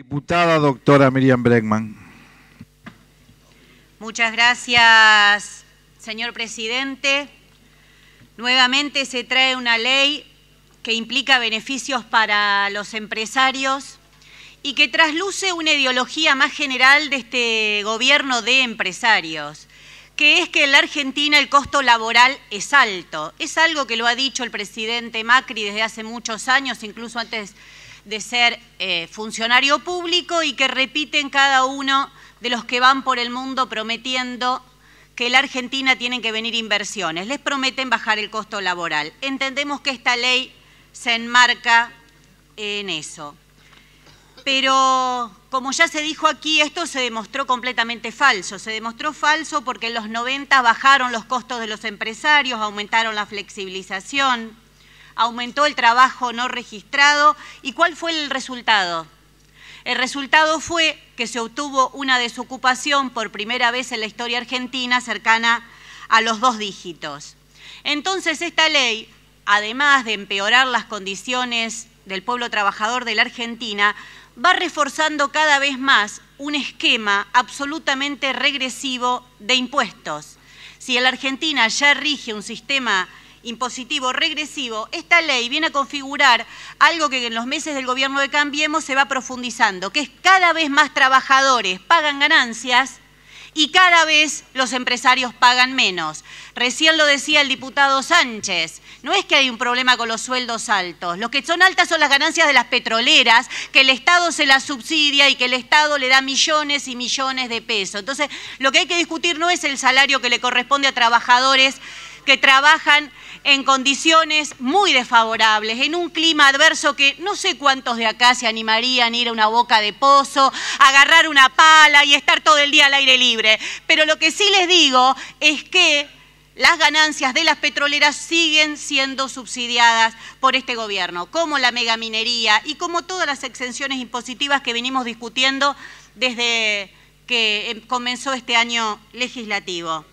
Diputada doctora Miriam Bregman. Muchas gracias, señor presidente. Nuevamente se trae una ley que implica beneficios para los empresarios y que trasluce una ideología más general de este gobierno de empresarios, que es que en la Argentina el costo laboral es alto. Es algo que lo ha dicho el presidente Macri desde hace muchos años, incluso antes de ser eh, funcionario público y que repiten cada uno de los que van por el mundo prometiendo que la Argentina tienen que venir inversiones, les prometen bajar el costo laboral. Entendemos que esta ley se enmarca en eso. Pero, como ya se dijo aquí, esto se demostró completamente falso. Se demostró falso porque en los 90 bajaron los costos de los empresarios, aumentaron la flexibilización, aumentó el trabajo no registrado y cuál fue el resultado. El resultado fue que se obtuvo una desocupación por primera vez en la historia argentina cercana a los dos dígitos. Entonces esta ley, además de empeorar las condiciones del pueblo trabajador de la Argentina, va reforzando cada vez más un esquema absolutamente regresivo de impuestos. Si la Argentina ya rige un sistema impositivo regresivo, esta ley viene a configurar algo que en los meses del gobierno de Cambiemos se va profundizando, que es cada vez más trabajadores pagan ganancias y cada vez los empresarios pagan menos. Recién lo decía el diputado Sánchez, no es que hay un problema con los sueldos altos, lo que son altas son las ganancias de las petroleras, que el Estado se las subsidia y que el Estado le da millones y millones de pesos. Entonces, lo que hay que discutir no es el salario que le corresponde a trabajadores que trabajan en condiciones muy desfavorables, en un clima adverso que no sé cuántos de acá se animarían a ir a una boca de pozo, agarrar una pala y estar todo el día al aire libre. Pero lo que sí les digo es que las ganancias de las petroleras siguen siendo subsidiadas por este gobierno, como la megaminería y como todas las exenciones impositivas que venimos discutiendo desde que em, comenzó este año legislativo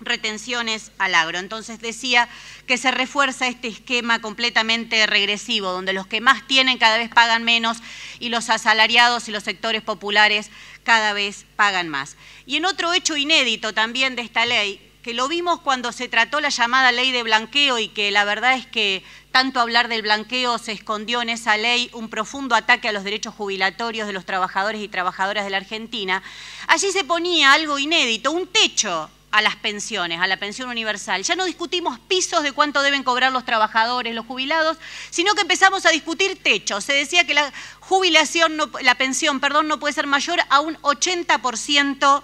retenciones al agro. Entonces decía que se refuerza este esquema completamente regresivo, donde los que más tienen cada vez pagan menos y los asalariados y los sectores populares cada vez pagan más. Y en otro hecho inédito también de esta ley, que lo vimos cuando se trató la llamada ley de blanqueo y que la verdad es que tanto hablar del blanqueo se escondió en esa ley un profundo ataque a los derechos jubilatorios de los trabajadores y trabajadoras de la Argentina, allí se ponía algo inédito, un techo a las pensiones, a la pensión universal. Ya no discutimos pisos de cuánto deben cobrar los trabajadores, los jubilados, sino que empezamos a discutir techos. Se decía que la jubilación, la pensión, perdón, no puede ser mayor a un 80%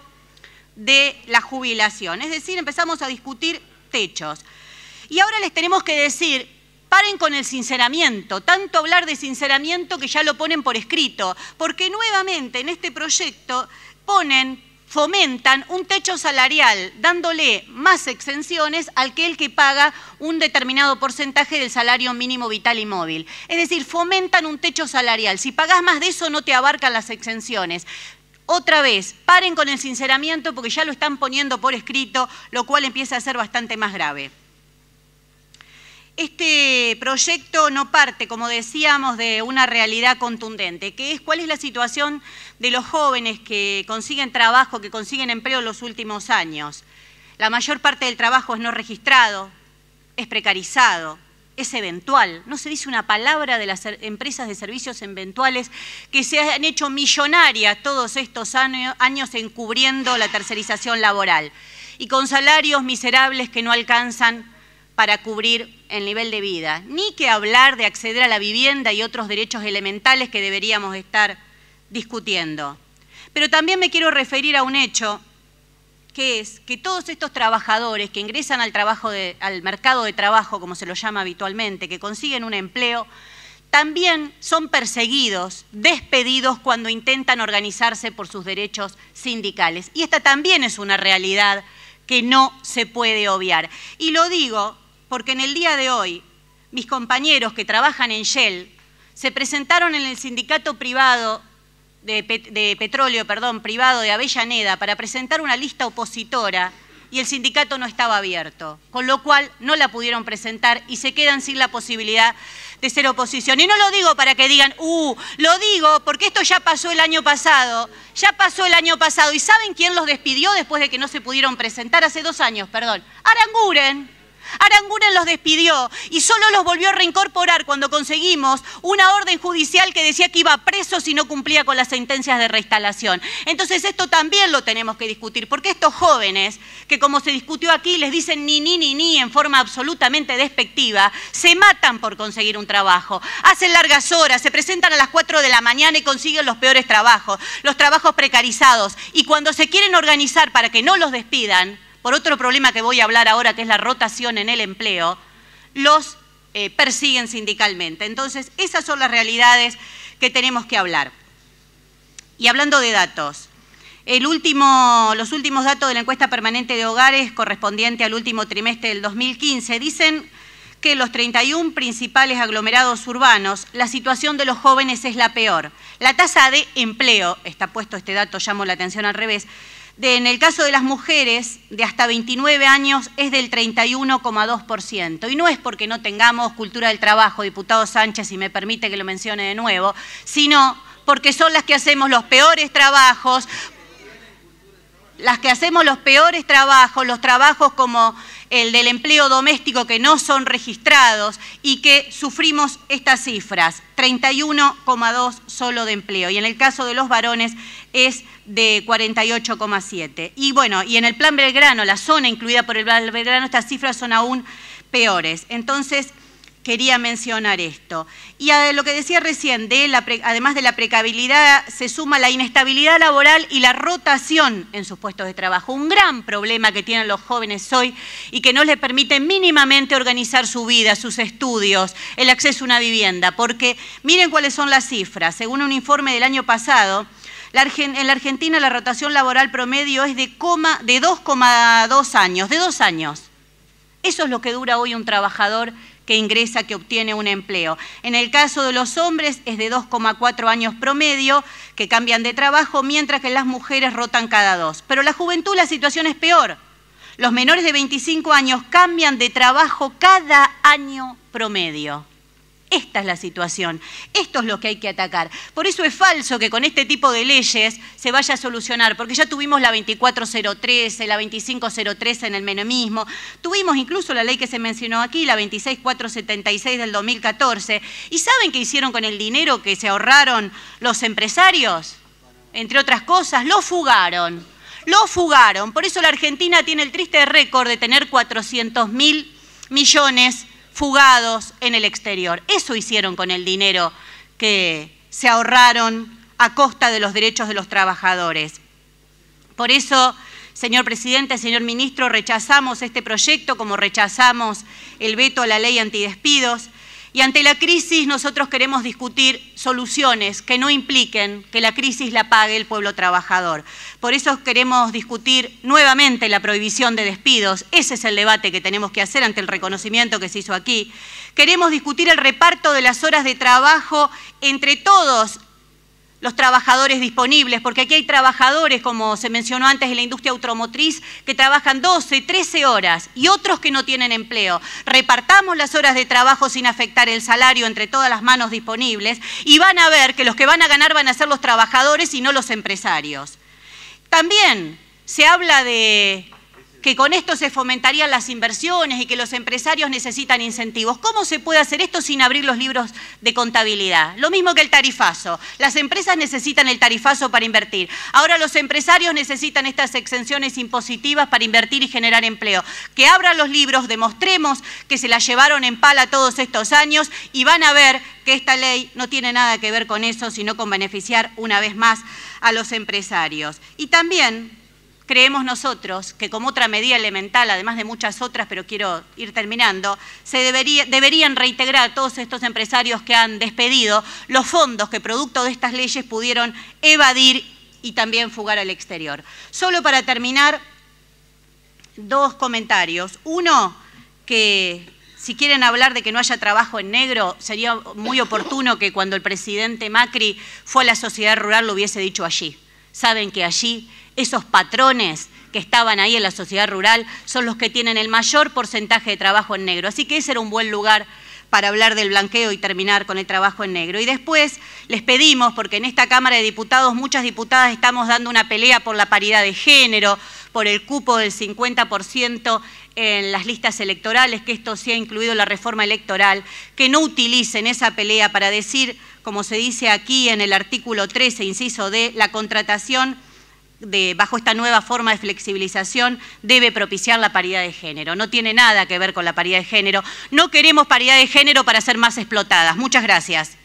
de la jubilación. Es decir, empezamos a discutir techos. Y ahora les tenemos que decir, paren con el sinceramiento, tanto hablar de sinceramiento que ya lo ponen por escrito, porque nuevamente en este proyecto ponen fomentan un techo salarial, dándole más exenciones al que el que paga un determinado porcentaje del salario mínimo vital y móvil. Es decir, fomentan un techo salarial. Si pagás más de eso, no te abarcan las exenciones. Otra vez, paren con el sinceramiento porque ya lo están poniendo por escrito, lo cual empieza a ser bastante más grave. Este proyecto no parte, como decíamos, de una realidad contundente, que es cuál es la situación de los jóvenes que consiguen trabajo, que consiguen empleo en los últimos años. La mayor parte del trabajo es no registrado, es precarizado, es eventual. No se dice una palabra de las empresas de servicios eventuales que se han hecho millonarias todos estos años encubriendo la tercerización laboral y con salarios miserables que no alcanzan para cubrir el nivel de vida, ni que hablar de acceder a la vivienda y otros derechos elementales que deberíamos estar discutiendo. Pero también me quiero referir a un hecho, que es que todos estos trabajadores que ingresan al, trabajo al mercado de trabajo, como se lo llama habitualmente, que consiguen un empleo, también son perseguidos, despedidos cuando intentan organizarse por sus derechos sindicales. Y esta también es una realidad que no se puede obviar. Y lo digo porque en el día de hoy mis compañeros que trabajan en Shell se presentaron en el sindicato privado de, petróleo, perdón, privado de Avellaneda para presentar una lista opositora y el sindicato no estaba abierto, con lo cual no la pudieron presentar y se quedan sin la posibilidad de ser oposición. Y no lo digo para que digan, uh, lo digo porque esto ya pasó el año pasado, ya pasó el año pasado. ¿Y saben quién los despidió después de que no se pudieron presentar? Hace dos años, perdón. Aranguren. Aranguren los despidió y solo los volvió a reincorporar cuando conseguimos una orden judicial que decía que iba preso si no cumplía con las sentencias de reinstalación. Entonces esto también lo tenemos que discutir, porque estos jóvenes, que como se discutió aquí, les dicen ni, ni, ni, ni en forma absolutamente despectiva, se matan por conseguir un trabajo, hacen largas horas, se presentan a las 4 de la mañana y consiguen los peores trabajos, los trabajos precarizados. Y cuando se quieren organizar para que no los despidan, por otro problema que voy a hablar ahora, que es la rotación en el empleo, los eh, persiguen sindicalmente. Entonces, esas son las realidades que tenemos que hablar. Y hablando de datos, los últimos datos de la encuesta permanente de hogares correspondiente al último trimestre del 2015 dicen que los 31 principales aglomerados urbanos, la situación de los jóvenes es la peor. La tasa de empleo, está puesto este dato, llamo la atención al revés, en el caso de las mujeres de hasta 29 años es del 31,2%. Y no es porque no tengamos cultura del trabajo, diputado Sánchez, si me permite que lo mencione de nuevo, sino porque son las que hacemos los peores trabajos, las que hacemos los peores trabajos, los trabajos como el del empleo doméstico que no son registrados y que sufrimos estas cifras, 31,2 solo de empleo y en el caso de los varones es de 48,7. Y bueno, y en el Plan Belgrano, la zona incluida por el Plan Belgrano, estas cifras son aún peores. Entonces, quería mencionar esto. Y a lo que decía recién, de además de la precabilidad, se suma la inestabilidad laboral y la rotación en sus puestos de trabajo. Un gran problema que tienen los jóvenes hoy y que no les permite mínimamente organizar su vida, sus estudios, el acceso a una vivienda. Porque miren cuáles son las cifras. Según un informe del año pasado, en la Argentina la rotación laboral promedio es de, de 2,2 años, de dos años. Eso es lo que dura hoy un trabajador que ingresa, que obtiene un empleo. En el caso de los hombres es de 2,4 años promedio que cambian de trabajo, mientras que las mujeres rotan cada dos. Pero la juventud la situación es peor. Los menores de 25 años cambian de trabajo cada año promedio. Esta es la situación, esto es lo que hay que atacar. Por eso es falso que con este tipo de leyes se vaya a solucionar, porque ya tuvimos la 2403, la 2503 en el menemismo, tuvimos incluso la ley que se mencionó aquí, la 26476 del 2014, y ¿saben qué hicieron con el dinero que se ahorraron los empresarios? Entre otras cosas, lo fugaron, lo fugaron. Por eso la Argentina tiene el triste récord de tener 400 mil millones fugados en el exterior. Eso hicieron con el dinero que se ahorraron a costa de los derechos de los trabajadores. Por eso, señor presidente, señor ministro, rechazamos este proyecto como rechazamos el veto a la ley antidespidos y ante la crisis nosotros queremos discutir soluciones que no impliquen que la crisis la pague el pueblo trabajador. Por eso queremos discutir nuevamente la prohibición de despidos. Ese es el debate que tenemos que hacer ante el reconocimiento que se hizo aquí. Queremos discutir el reparto de las horas de trabajo entre todos los trabajadores disponibles, porque aquí hay trabajadores, como se mencionó antes, en la industria automotriz, que trabajan 12, 13 horas y otros que no tienen empleo. Repartamos las horas de trabajo sin afectar el salario entre todas las manos disponibles y van a ver que los que van a ganar van a ser los trabajadores y no los empresarios. También se habla de que con esto se fomentarían las inversiones y que los empresarios necesitan incentivos. ¿Cómo se puede hacer esto sin abrir los libros de contabilidad? Lo mismo que el tarifazo. Las empresas necesitan el tarifazo para invertir. Ahora los empresarios necesitan estas exenciones impositivas para invertir y generar empleo. Que abran los libros, demostremos que se la llevaron en pala todos estos años y van a ver que esta ley no tiene nada que ver con eso, sino con beneficiar una vez más a los empresarios. Y también creemos nosotros que como otra medida elemental, además de muchas otras, pero quiero ir terminando, se deberían reintegrar a todos estos empresarios que han despedido los fondos que producto de estas leyes pudieron evadir y también fugar al exterior. Solo para terminar, dos comentarios. Uno, que si quieren hablar de que no haya trabajo en negro, sería muy oportuno que cuando el presidente Macri fue a la sociedad rural lo hubiese dicho allí. Saben que allí esos patrones que estaban ahí en la sociedad rural son los que tienen el mayor porcentaje de trabajo en negro. Así que ese era un buen lugar para hablar del blanqueo y terminar con el trabajo en negro. Y después les pedimos, porque en esta Cámara de Diputados muchas diputadas estamos dando una pelea por la paridad de género, por el cupo del 50% en las listas electorales, que esto ha incluido la reforma electoral, que no utilicen esa pelea para decir, como se dice aquí en el artículo 13, inciso D, la contratación bajo esta nueva forma de flexibilización debe propiciar la paridad de género. No tiene nada que ver con la paridad de género. No queremos paridad de género para ser más explotadas. Muchas gracias.